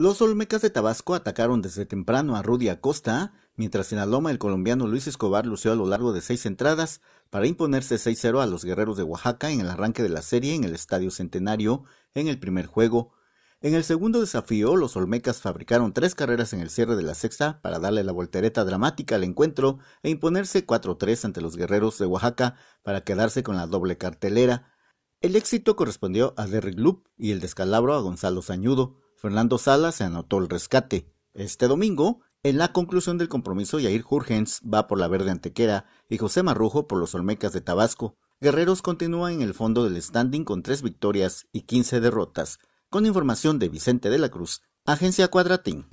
Los Olmecas de Tabasco atacaron desde temprano a Rudy Acosta, mientras en la loma el colombiano Luis Escobar lució a lo largo de seis entradas para imponerse 6-0 a los guerreros de Oaxaca en el arranque de la serie en el Estadio Centenario en el primer juego. En el segundo desafío, los Olmecas fabricaron tres carreras en el cierre de la sexta para darle la voltereta dramática al encuentro e imponerse 4-3 ante los guerreros de Oaxaca para quedarse con la doble cartelera. El éxito correspondió a Derrick Loop y el descalabro a Gonzalo Sañudo. Fernando Salas anotó el rescate. Este domingo, en la conclusión del compromiso, Yair Jurgens va por la verde antequera y José Marrujo por los Olmecas de Tabasco. Guerreros continúa en el fondo del standing con tres victorias y 15 derrotas. Con información de Vicente de la Cruz, Agencia Cuadratín.